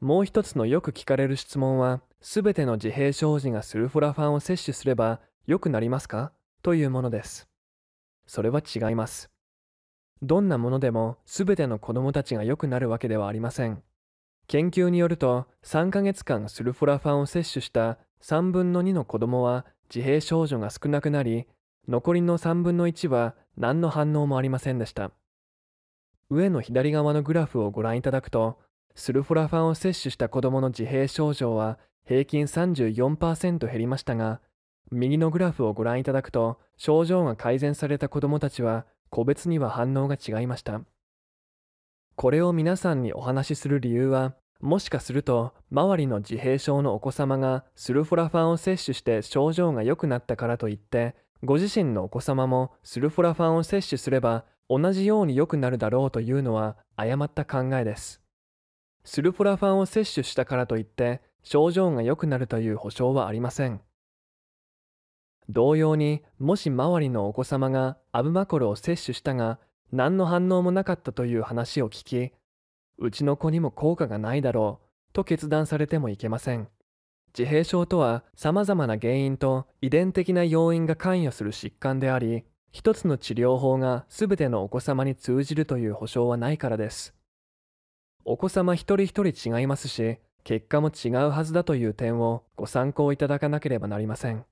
もう一つのよく聞かれる質問は、すべての自閉症児がスルフォラファンを摂取すれば良くなりますかというものです。それは違います。どんなものでも全ての子どもたちが良くなるわけではありません。研究によると3ヶ月間スルフォラファンを摂取した3分の2の子どもは自閉症状が少なくなり残りの3分の1は何の反応もありませんでした。上の左側のグラフをご覧いただくとスルフォラファンを摂取した子どもの自閉症状は平均34%減りましたが右のグラフをご覧いただくと症状が改善された子どもたちは個別には反応が違いましたこれを皆さんにお話しする理由はもしかすると周りの自閉症のお子様がスルフォラファンを摂取して症状が良くなったからといってご自身のお子様もスルフォラファンを摂取すれば同じように良くなるだろうというのは誤った考えです。スルフォラファンを摂取したからといって症状が良くなるという保証はありません同様にもし周りのお子様がアブマコルを摂取したが何の反応もなかったという話を聞きうちの子にも効果がないだろうと決断されてもいけません自閉症とはさまざまな原因と遺伝的な要因が関与する疾患であり一つの治療法が全てのお子様に通じるという保証はないからですお子様一人一人違いますし結果も違うはずだという点をご参考いただかなければなりません